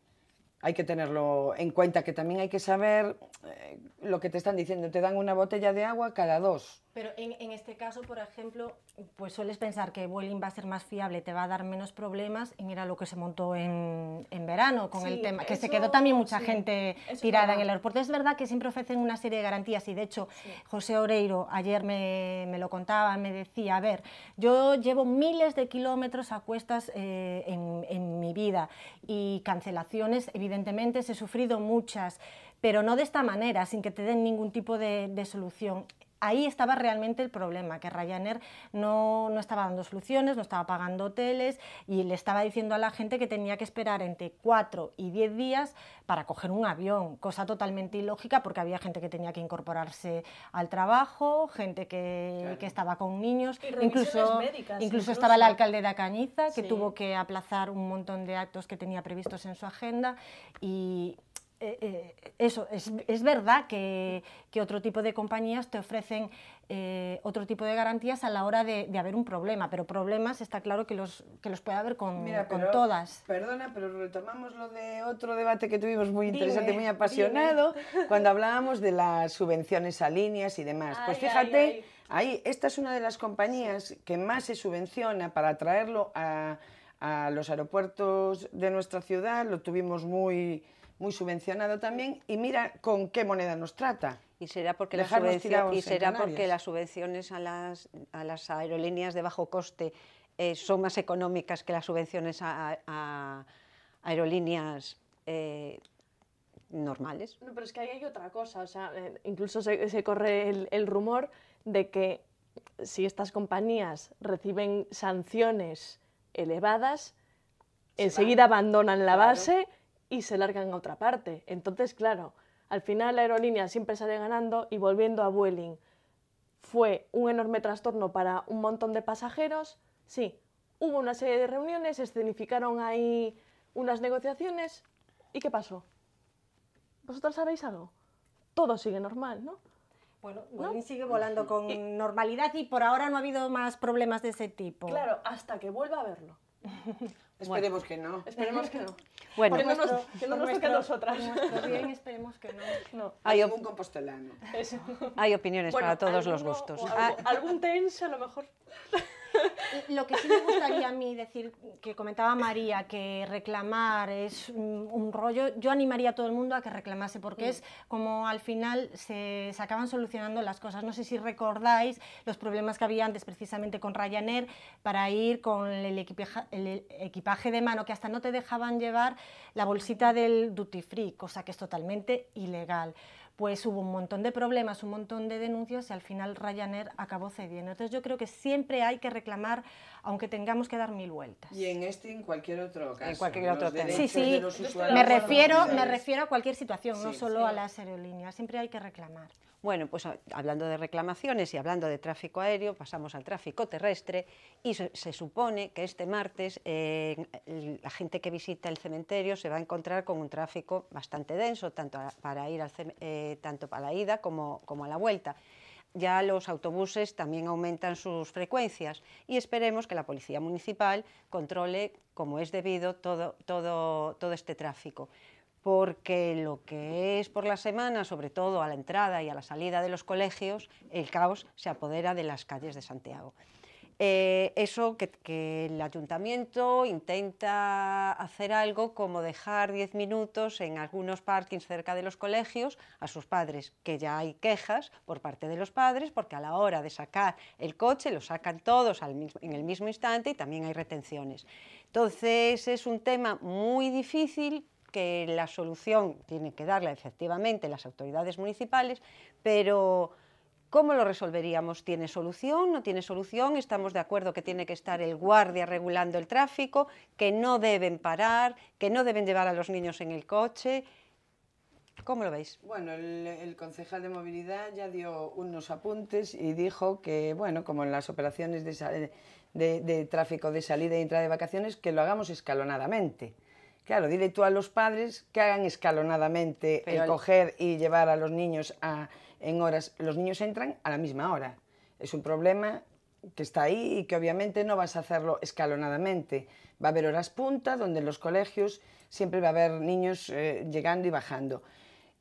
hay que tenerlo en cuenta que también hay que saber eh, lo que te están diciendo. Te dan una botella de agua cada dos pero en, este caso, por ejemplo, pues sueles pensar que Vueling va a ser más fiable, te va a dar menos problemas, y mira lo que se montó en, verano con el tema, que se quedó también mucha gente tirada en el aeropuerto. Es verdad que siempre ofrecen una serie de garantías y de hecho José Oreiro ayer me, lo contaba, me decía, a ver, yo llevo miles de kilómetros a cuestas eh, en, mi vida y cancelaciones, evidentemente, se he sufrido muchas pero no de esta manera, sin que te den ningún tipo de, de, solución ahí estaba realmente el problema, que Ryanair no, estaba dando soluciones, no estaba pagando hoteles y le estaba diciendo a la gente que tenía que esperar entre 4 y 10 días para coger un avión, cosa totalmente ilógica porque había gente que tenía que incorporarse al trabajo, gente que, estaba con niños, incluso, incluso estaba el alcalde de Acañiza que tuvo que aplazar un montón de actos que tenía previstos en su agenda y eh, eh, eso, es, es verdad que, que, otro tipo de compañías te ofrecen eh, otro tipo de garantías a la hora de, de, haber un problema, pero problemas está claro que los, que los puede haber con, con todas. Perdona, pero retomamos lo de otro debate que tuvimos muy interesante, muy apasionado, cuando hablábamos de las subvenciones a líneas y demás. pues fíjate, ahí esta es una de las compañías que más se subvenciona para traerlo a, a los aeropuertos de nuestra ciudad, lo tuvimos muy muy subvencionado también, y mira con qué moneda nos trata. Y será porque, las subvenciones a las, aerolíneas de bajo coste eh, son más económicas que las subvenciones a, aerolíneas eh, normales. No, pero es que ahí hay otra cosa, eh, incluso se, corre el, rumor de que si estas compañías reciben sanciones elevadas, enseguida abandonan la base y se largan a otra parte. Entonces, claro, al final la aerolínea siempre sale ganando y volviendo a Vueling. Fue un enorme trastorno para un montón de pasajeros. Sí, hubo una serie de reuniones, escenificaron ahí unas negociaciones. ¿Y qué pasó? ¿Vosotros sabéis algo? Todo sigue normal, ¿no? Bueno, Vueling sigue volando con normalidad y por ahora no ha habido más problemas de ese tipo. Claro, hasta que vuelva a verlo. Esperemos que no. Esperemos que no. Bueno, que no nos, que no nos nuestro, a nosotras. bien, esperemos que no. no. Hay algún Compostelano Hay opiniones para todos los gustos. Ah. Algún tense a lo mejor. Lo que sí me gustaría a mí decir, que comentaba María, que reclamar es un rollo, yo animaría a todo el mundo a que reclamase, porque mm. es como al final se, acaban solucionando las cosas. No sé si recordáis los problemas que había antes precisamente con Ryanair para ir con el el equipaje de mano, que hasta no te dejaban llevar la bolsita del duty free, cosa que es totalmente ilegal pues hubo un montón de problemas, un montón de denuncias y al final Ryanair acabó cediendo. Entonces yo creo que siempre hay que reclamar, aunque tengamos que dar mil vueltas. Y en este y en cualquier otro caso. En cualquier otro Sí, sí. me refiero, me refiero a cualquier situación, no solo a las aerolíneas. Siempre hay que reclamar. Bueno, pues ah, hablando de reclamaciones y hablando de tráfico aéreo, pasamos al tráfico terrestre y se, supone que este martes eh, la gente que visita el cementerio se va a encontrar con un tráfico bastante denso, tanto para ir eh, tanto para la ida como, a la vuelta ya los autobuses también aumentan sus frecuencias y esperemos que la Policía Municipal controle como es debido todo este tráfico porque lo que es por la semana, sobre todo a la entrada y a la salida de los colegios, el caos se apodera de las calles de Santiago. Eh, eso que, el ayuntamiento intenta hacer algo como dejar 10 minutos en algunos parkings cerca de los colegios a sus padres, que ya hay quejas por parte de los padres porque a la hora de sacar el coche lo sacan todos en el mismo instante y también hay retenciones. Entonces es un tema muy difícil que la solución tiene que darla efectivamente las autoridades municipales, pero ¿cómo lo resolveríamos? ¿Tiene solución? ¿No tiene solución? Estamos de acuerdo que tiene que estar el guardia regulando el tráfico, que no deben parar, que no deben llevar a los niños en el coche. ¿Cómo lo veis? Bueno, el, concejal de movilidad ya dio unos apuntes y dijo que, bueno, como en las operaciones de tráfico de salida e entrada de vacaciones, que lo hagamos escalonadamente. Claro, dile tú a los padres que hagan escalonadamente el coger y llevar a los niños a, en horas. Los niños entran a la misma hora. Es un problema que está ahí y que obviamente no vas a hacerlo escalonadamente. Va a haber horas punta, donde en los colegios siempre va a haber niños eh, llegando y bajando.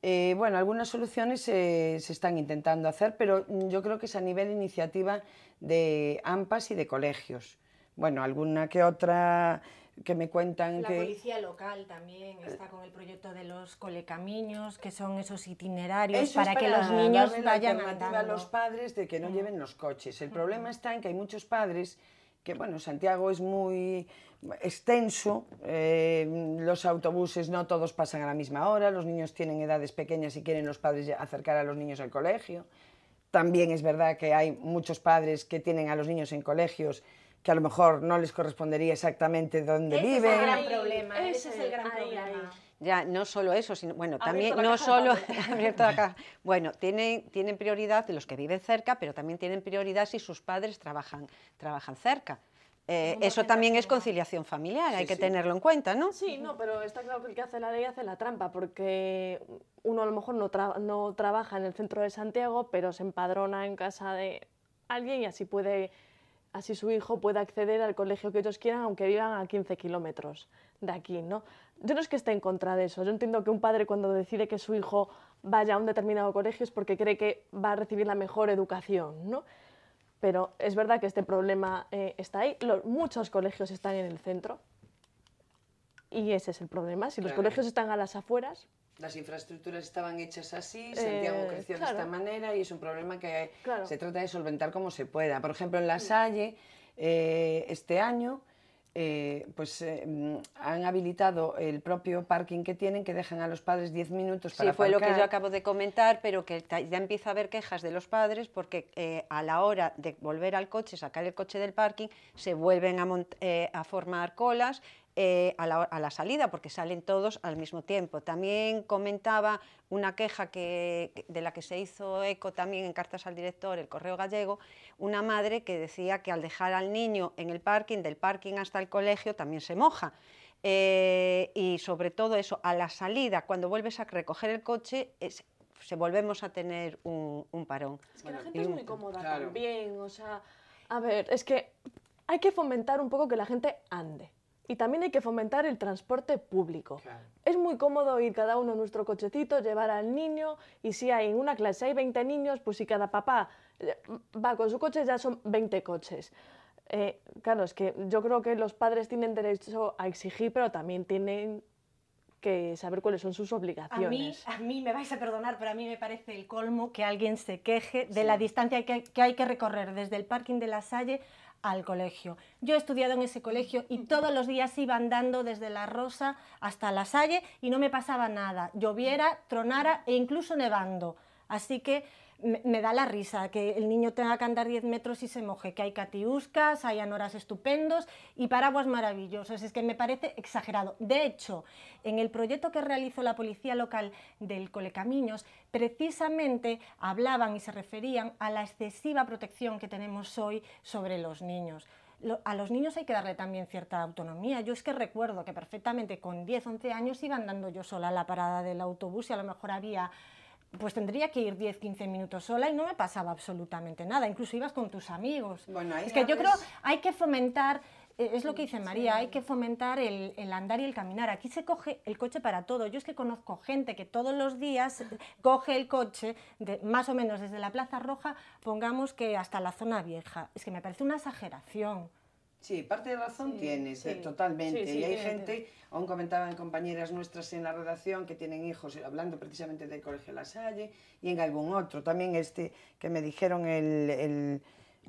Eh, bueno, algunas soluciones se están intentando hacer, pero yo creo que es a nivel iniciativa de AMPAS y de colegios. Bueno, alguna que otra que me cuentan la que... La policía local también está con el proyecto de los colecamiños, que son esos itinerarios para, que los niños vayan la andando. a los padres de que no mm. lleven los coches. El mm. problema está en que hay muchos padres que, bueno, Santiago es muy extenso, eh, los autobuses no todos pasan a la misma hora, los niños tienen edades pequeñas y quieren los padres acercar a los niños al colegio. También es verdad que hay muchos padres que tienen a los niños en colegios que a lo mejor no les correspondería exactamente dónde ese Es el gran problema, ese, es el gran problema. Ya, no solo eso, sino, bueno, también, no solo, bueno, tienen, tienen prioridad los que viven cerca, pero también tienen prioridad si sus padres trabajan, trabajan cerca. Eh, eso también es conciliación familiar, hay que tenerlo en cuenta, ¿no? Sí, no, pero está claro que el que hace la ley hace la trampa, porque uno a lo mejor no, no trabaja en el centro de Santiago, pero se empadrona en casa de alguien y así puede así su hijo pueda acceder al colegio que ellos quieran, aunque vivan a 15 kilómetros de aquí, ¿no? Yo no es que esté en contra de eso. Yo entiendo que un padre cuando decide que su hijo vaya a un determinado colegio es porque cree que va a recibir la mejor educación, ¿no? Pero es verdad que este problema eh, está ahí. muchos colegios están en el centro y ese es el problema. Si los colegios están a las afueras, las infraestructuras estaban hechas así, Santiago eh, creció de esta manera y es un problema que se trata de solventar como se pueda. Por ejemplo, en La mm. Salle, eh, este año, eh, pues han habilitado el propio parking que tienen, que dejan a los padres 10 minutos para Sí, fue lo que yo acabo de comentar, pero que ya empieza a haber quejas de los padres porque a la hora de volver al coche, sacar el coche del parking, se vuelven a, a formar colas eh, a, la, salida, porque salen todos al mismo tiempo. También comentaba una queja de la que se hizo eco también en cartas al director, el correo gallego, una madre que decía que al dejar al niño en el parking, del parking hasta el colegio, también se moja. Eh, y sobre todo eso, a la salida, cuando vuelves a recoger el coche, es, se volvemos a tener un, parón. Es que la gente es muy cómoda también, o sea, a ver, es que hay que fomentar un poco que la gente ande y también hay que fomentar el transporte público. Es muy cómodo ir cada uno en nuestro cochecito, llevar al niño y si hay en una clase hay 20 niños, pues si cada papá eh, va con su coche ya son 20 coches. Eh, claro, es que yo creo que los padres tienen derecho a exigir, pero también tienen que saber cuáles son sus obligaciones. A mí, me vais a perdonar, pero a mí me parece el colmo que alguien se queje de la distancia que, que, hay que recorrer desde el parking de la Salle al colegio. Yo he estudiado en ese colegio y todos los días iba andando desde La Rosa hasta La Salle y no me pasaba nada. Lloviera, tronara e incluso nevando. Así que me, da la risa que el niño tenga que andar 10 metros y se moje, que hay catiuscas, hay anoras estupendos y paraguas maravillosos. Es que me parece exagerado. De hecho, en el proyecto que realizó la policía local del Colecamiños, precisamente hablaban y se referían a la excesiva protección que tenemos hoy sobre los niños a los niños hay que darle también cierta autonomía. Yo es que recuerdo que perfectamente con 10, 11 años iba andando yo sola a la parada del autobús y a lo mejor había pues tendría que ir 10, 15 minutos sola y no me pasaba absolutamente nada, incluso ibas con tus amigos. Bueno, es que yo creo, hay que fomentar, eh, es lo que dice María, hay que fomentar el, el, andar y el caminar. Aquí se coge el coche para todo. Yo es que conozco gente que todos los días coge el coche, de, más o menos desde la Plaza Roja, pongamos que hasta la zona vieja. Es que me parece una exageración. Sí, parte de razón tienes, totalmente. y hay gente, aún comentaban compañeras nuestras en la redacción que tienen hijos, eh, hablando precisamente del Colegio La Salle y en algún otro. También este que me dijeron el... el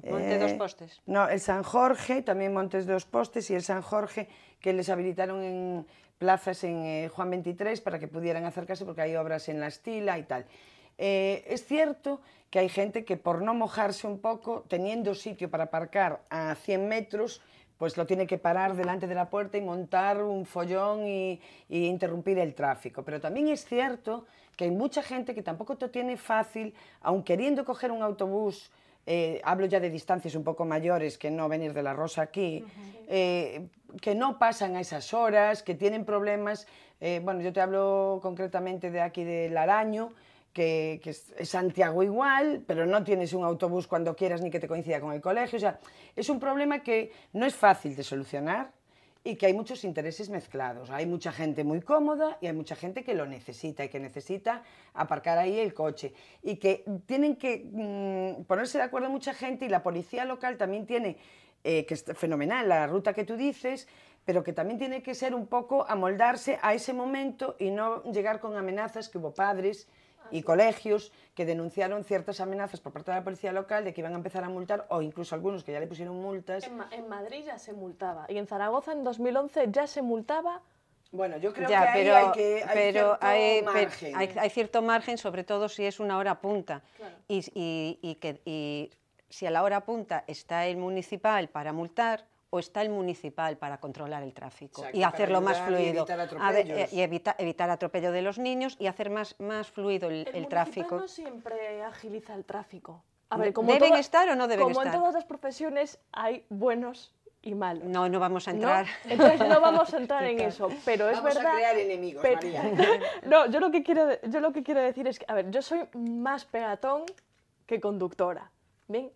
Monte dos eh, Postes. No, el San Jorge, también Montes dos Postes y el San Jorge que les habilitaron en plazas en eh, Juan 23 para que pudieran acercarse porque hay obras en la Estila y tal. Eh, es cierto que hay gente que por no mojarse un poco, teniendo sitio para aparcar a 100 metros, pues lo tiene que parar delante de la puerta y montar un follón y, interrumpir el tráfico. Pero también es cierto que hay mucha gente que tampoco te tiene fácil, aun queriendo coger un autobús, eh, hablo ya de distancias un poco mayores que no venir de la Rosa aquí, eh, que no pasan a esas horas, que tienen problemas. bueno, yo te hablo concretamente de aquí del Araño, que, es Santiago igual, pero no tienes un autobús cuando quieras ni que te coincida con el colegio. O sea, es un problema que no es fácil de solucionar y que hay muchos intereses mezclados. Hay mucha gente muy cómoda y hay mucha gente que lo necesita y que necesita aparcar ahí el coche. Y que tienen que mm, ponerse de acuerdo mucha gente y la policía local también tiene, eh, que es fenomenal la ruta que tú dices, pero que también tiene que ser un poco amoldarse a ese momento y no llegar con amenazas que hubo padres y colegios que denunciaron ciertas amenazas por parte de la policía local de que iban a empezar a multar o incluso algunos que ya le pusieron multas. En, Madrid ya se multaba y en Zaragoza en 2011 ya se multaba. Bueno, yo creo que, hay, que pero cierto margen. Hay, cierto margen, sobre todo si es una hora punta. Y, que, y si a la hora punta está el municipal para multar, o está el municipal para controlar el tráfico y hacerlo más fluido. Eh, y evitar atropello de los niños y hacer más, más fluido el, tráfico. el tráfico. no siempre agiliza el tráfico. A ¿Deben estar o no deben estar? Como en todas las profesiones hay buenos y malos. No, no vamos a entrar. No, entonces no vamos a entrar en eso, pero es verdad... Vamos a crear enemigos, María. no, yo lo, que quiero, yo lo que quiero decir es que, a ver, yo soy más peatón que conductora, ¿bien?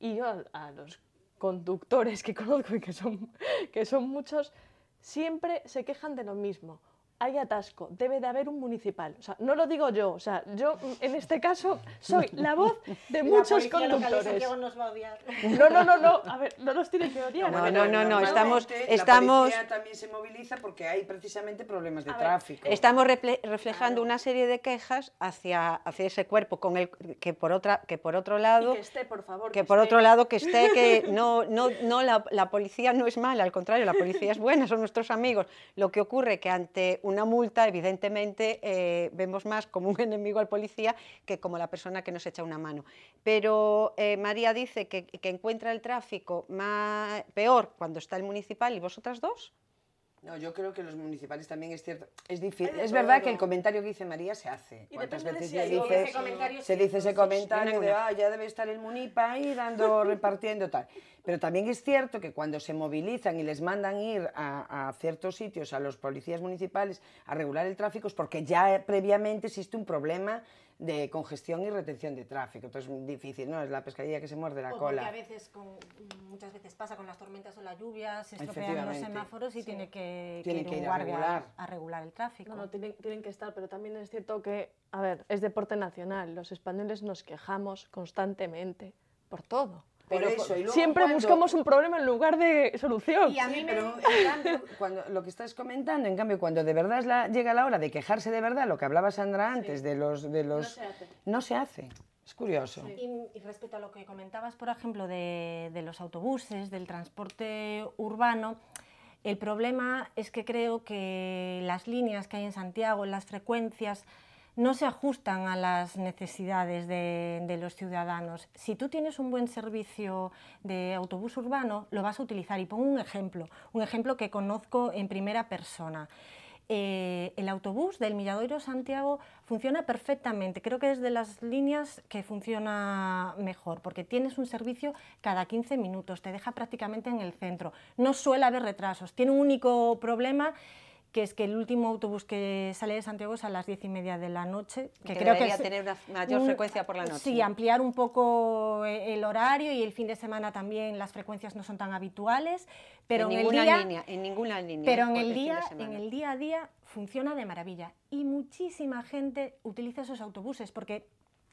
Y yo a los conductores que conozco y que son, que son muchos, siempre se quejan de lo mismo hay atasco, debe de haber un municipal. O sea, no lo digo yo, o sea, yo mm, en este caso soy la voz de muchos conductores. No, no, no, no, a ver, no nos tiene que odiar. No, no, no, no, estamos, estamos... La también se moviliza porque hay precisamente problemas de tráfico. Estamos reflejando una serie de quejas hacia, hacia ese cuerpo con el que por otra que por otro lado que esté, por favor, que, por otro lado que esté que no no no la, la policía no es mala, al contrario, la policía es buena, son nuestros amigos. Lo que ocurre que ante una multa, evidentemente, eh, vemos más como un enemigo al policía que como la persona que nos echa una mano. Pero eh, María dice que, que encuentra el tráfico más, peor cuando está el municipal y vosotras dos. No, yo creo que los municipales también es cierto. Es difícil. Es verdad que el comentario que dice María se hace. veces se, dice, ese comentario, se pues de, ah, ya debe estar el Munipa ahí dando, repartiendo tal? Pero también es cierto que cuando se movilizan y les mandan ir a, a, ciertos sitios, a los policías municipales, a regular el tráfico, es porque ya previamente existe un problema de congestión y retención de tráfico. Entonces es difícil, ¿no? Es la pescadilla que se muerde la pues cola. Porque a veces, muchas veces pasa con las tormentas o las lluvias se estropean los semáforos y tiene que, tienen que, a, regular. regular. el tráfico. No, no, tienen, tienen que estar, pero también es cierto que, a ver, es deporte nacional. Los españoles nos quejamos constantemente por todo siempre buscamos un problema en lugar de solución. pero cuando, lo que estás comentando, en cambio, cuando de verdad llega la hora de quejarse de verdad, lo que hablaba Sandra antes de los... De los no se hace. Es curioso. Y, respecto a lo que comentabas, por ejemplo, de, de, los autobuses, del transporte urbano, el problema es que creo que las líneas que hay en Santiago, las frecuencias, no se ajustan a las necesidades de, los ciudadanos. Si tú tienes un buen servicio de autobús urbano, lo vas a utilizar. Y pongo un ejemplo, un ejemplo que conozco en primera persona. Eh, el autobús del Milladoiro Santiago funciona perfectamente. Creo que es de las líneas que funciona mejor, porque tienes un servicio cada 15 minutos, te deja prácticamente en el centro. No suele haber retrasos. Tiene un único problema que es que el último autobús que sale de Santiago es a las diez y media de la noche. Que, creo que tener una mayor frecuencia por la noche. Sí, ampliar un poco eh, el horario y el fin de semana también las frecuencias no son tan habituales, pero en, el día línea, en ninguna línea. Pero en el día, en el día a día funciona de maravilla y muchísima gente utiliza esos autobuses porque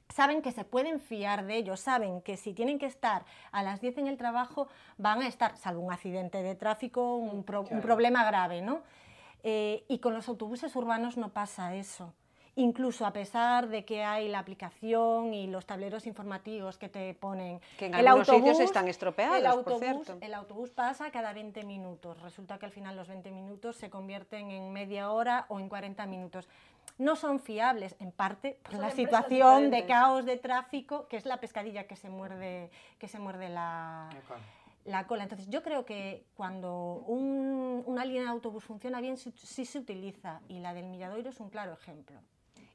saben que se pueden fiar de ellos, saben que si tienen que estar a las 10 en el trabajo van a estar, salvo un accidente de tráfico, un, un problema grave, ¿no? Eh, y con los autobuses urbanos no pasa eso. Incluso a pesar de que hay la aplicación y los tableros informativos que te ponen. Que en el autobús, están estropeados, el autobús, por cierto. El autobús pasa cada 20 minutos. Resulta que al final los 20 minutos se convierten en media hora o en 40 minutos no son fiables, en parte por la situación de caos de tráfico, que es la pescadilla que se muerde, que se muerde la, la cola. Entonces yo creo que cuando un, una línea de autobús funciona bien, sí, se utiliza y la del Miradoiro es un claro ejemplo.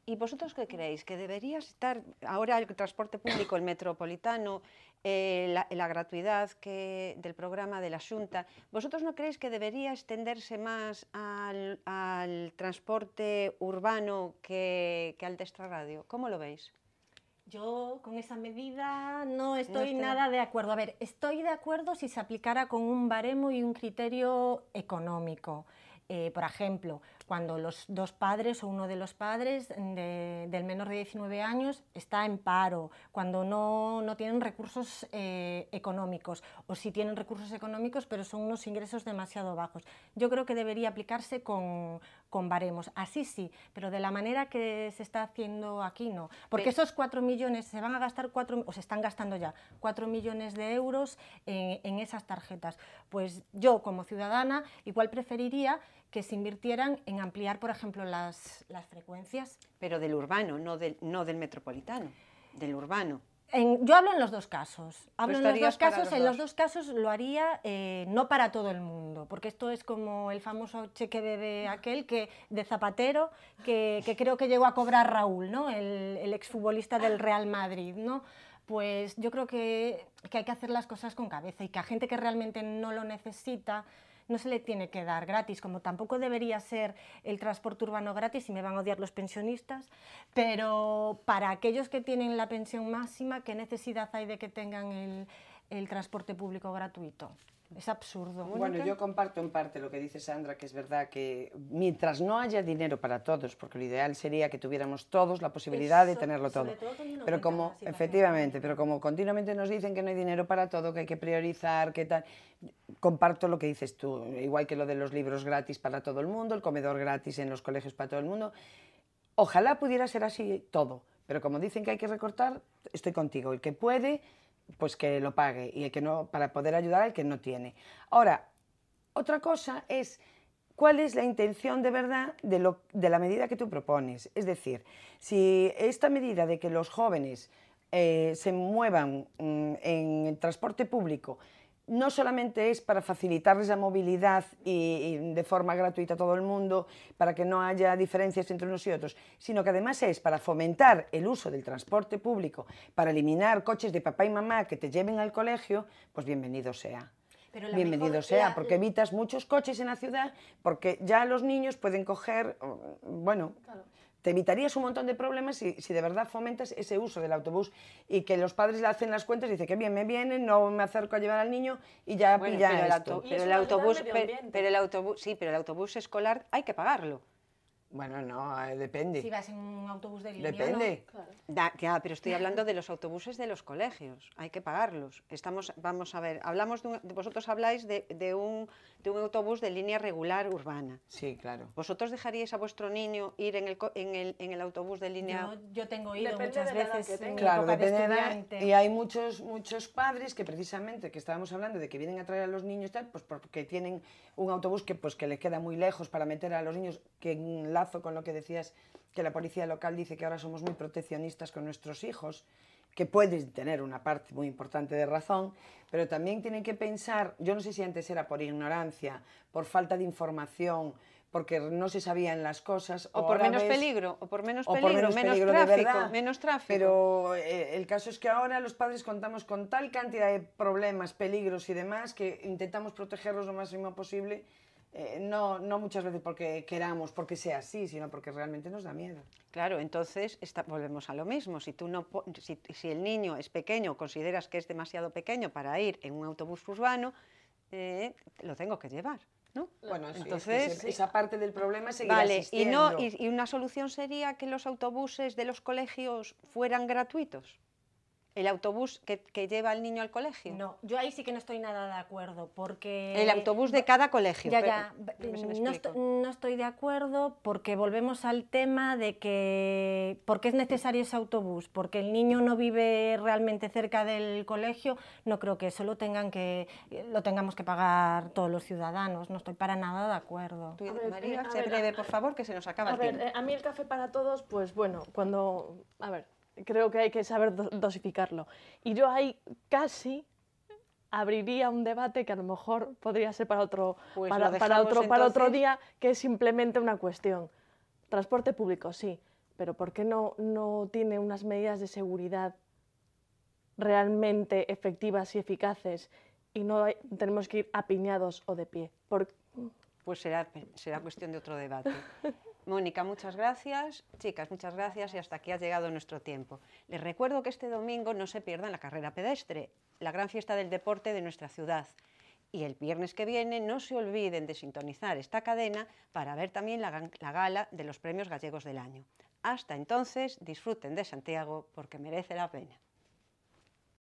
¿Y vosotros qué creéis? ¿Que debería estar ahora el transporte público, el metropolitano, eh, la, gratuidad que, del programa de la Junta? ¿Vosotros no creéis que debería extenderse más al, transporte urbano que, al de extrarradio? ¿Cómo lo veis? Yo con esa medida no estoy nada de acuerdo. A ver, estoy de acuerdo si se aplicara con un baremo y un criterio económico. Eh, por ejemplo, cuando los dos padres o uno de los padres del menor de 19 años está en paro, cuando no, tienen recursos eh, económicos o si tienen recursos económicos pero son unos ingresos demasiado bajos. Yo creo que debería aplicarse con, baremos. Así sí, pero de la manera que se está haciendo aquí no. Porque esos 4 millones, se van a gastar cuatro o se están gastando ya 4 millones de euros en esas tarjetas. Pues yo como ciudadana igual preferiría que se invirtieran en ampliar, por ejemplo, las, las frecuencias. Pero del urbano, no del, no del metropolitano, del urbano. yo hablo en los dos casos. Hablo en los dos casos. en los dos casos lo haría eh, no para todo el mundo, porque esto es como el famoso cheque bebé aquel que de Zapatero, que, que creo que llegó a cobrar Raúl, ¿no? El, el exfutbolista del Real Madrid, ¿no? Pues yo creo que, que hay que hacer las cosas con cabeza y que a gente que realmente no lo necesita no se le tiene que dar gratis, como tampoco debería ser el transporte urbano gratis y me van a odiar los pensionistas, pero para aquellos que tienen la pensión máxima, ¿qué necesidad hay de que tengan el, el transporte público gratuito? Es absurdo. Bueno, yo comparto en parte lo que dice Sandra, que es verdad que mientras no haya dinero para todos, porque lo ideal sería que tuviéramos todos la posibilidad de tenerlo todo. todo pero como, efectivamente, pero como continuamente nos dicen que no hay dinero para todo, que hay que priorizar, que tal, comparto lo que dices tú, igual que lo de los libros gratis para todo el mundo, el comedor gratis en los colegios para todo el mundo. Ojalá pudiera ser así todo, pero como dicen que hay que recortar, estoy contigo. El que puede pues que lo pague y el que no para poder ayudar al que no tiene. Ahora, otra cosa es cuál es la intención de verdad de, la medida que tú propones. Es decir, si esta medida de que los jóvenes eh, se muevan mm, en el transporte público no solamente es para facilitarles la movilidad y, de forma gratuita a todo el mundo, para que no haya diferencias entre unos y otros, sino que además es para fomentar el uso del transporte público, para eliminar coches de papá y mamá que te lleven al colegio, pues bienvenido sea. bienvenido sea, porque evitas muchos coches en la ciudad, porque ya los niños pueden coger, mm, bueno... Te evitarías un montón de problemas si, si, de verdad fomentas ese uso del autobús y que los padres le hacen las cuentas y dicen que bien me viene, no me acerco a llevar al niño y ya ya, pero, El, autobús, pero el autobús, sí, pero el autobús escolar hay que pagarlo. Bueno, no, eh, depende. Si vas en un autobús de línea, Depende. ¿no? Claro. Da, ah, pero estoy hablando de los autobuses de los colegios. Hay que pagarlos. Estamos, vamos a ver, hablamos de vosotros habláis de, un, de, un, autobús de línea regular urbana. Sí, claro. ¿Vosotros dejaríais a vuestro niño ir en el, en el, en el autobús de línea? No, yo tengo ido muchas veces. claro, depende de la, Y hay muchos, muchos padres que precisamente, que estábamos hablando de que vienen a traer a los niños, tal, pues porque tienen un autobús que, pues, que les queda muy lejos para meter a los niños, que en la con lo que decías, que la policía local dice que ahora somos muy proteccionistas con nuestros hijos, que pueden tener una parte muy importante de razón, pero también tienen que pensar, yo no sé si antes era por ignorancia, por falta de información, porque no se sabían las cosas. O, por menos peligro, o por menos peligro, menos, tráfico, menos tráfico. Pero eh, el caso es que ahora los padres contamos con tal cantidad de problemas, peligros y demás, que intentamos protegerlos lo máximo posible eh, no, muchas veces porque queramos, porque sea así, sino porque realmente nos da miedo. Claro, entonces volvemos a lo mismo. Si, tú no, si, si el niño es pequeño, consideras que es demasiado pequeño para ir en un autobús urbano, eh, lo tengo que llevar. ¿no? Bueno, entonces esa parte del problema es vale, Y, no, y una solución sería que los autobuses de los colegios fueran gratuitos el autobús que, lleva al niño al colegio. No, yo ahí sí que no estoy nada de acuerdo, porque... El autobús de cada colegio. Ya, ya, mm, no, estoy, de acuerdo porque volvemos al tema de que... ¿Por qué es necesario ese autobús? Porque el niño no vive realmente cerca del colegio, no creo que eso lo, tengan que, lo tengamos que pagar todos los ciudadanos, no estoy para nada de acuerdo. María, se breve, por favor, que se nos acaba a el ver, eh, a mí el café para todos, pues bueno, cuando... A ver, creo que hay que saber dosificarlo. Y yo ahí casi abriría un debate que a lo mejor podría ser para otro, pues para, para, otro, para otro día, que es simplemente una cuestión. Transporte público, sí, pero ¿por qué no, no tiene unas medidas de seguridad realmente efectivas y eficaces y no tenemos que ir apiñados o de pie? Pues será, será cuestión de otro debate. Mónica, muchas gracias. Chicas, muchas gracias y hasta aquí ha llegado nuestro tiempo. Les recuerdo que este domingo no se pierdan la carrera pedestre, la gran fiesta del deporte de nuestra ciudad. Y el viernes que viene no se olviden de sintonizar esta cadena para ver también la, la gala de los premios gallegos del año. Hasta entonces, disfruten de Santiago porque merece la pena.